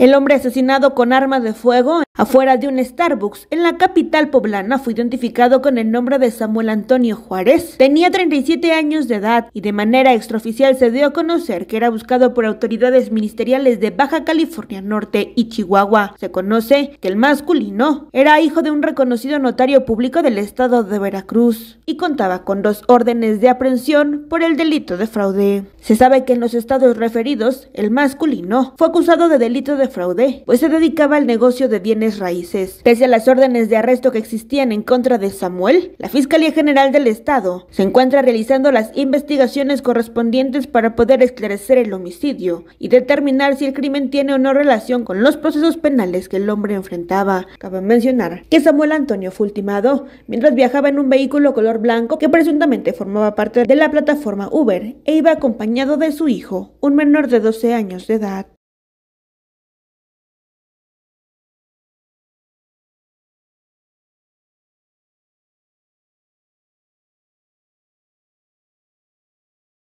El hombre asesinado con armas de fuego Afuera de un Starbucks, en la capital poblana, fue identificado con el nombre de Samuel Antonio Juárez. Tenía 37 años de edad y de manera extraoficial se dio a conocer que era buscado por autoridades ministeriales de Baja California Norte y Chihuahua. Se conoce que el masculino era hijo de un reconocido notario público del estado de Veracruz y contaba con dos órdenes de aprehensión por el delito de fraude. Se sabe que en los estados referidos, el masculino fue acusado de delito de fraude, pues se dedicaba al negocio de bienes raíces. Pese a las órdenes de arresto que existían en contra de Samuel, la Fiscalía General del Estado se encuentra realizando las investigaciones correspondientes para poder esclarecer el homicidio y determinar si el crimen tiene o no relación con los procesos penales que el hombre enfrentaba. Cabe mencionar que Samuel Antonio fue ultimado mientras viajaba en un vehículo color blanco que presuntamente formaba parte de la plataforma Uber e iba acompañado de su hijo, un menor de 12 años de edad.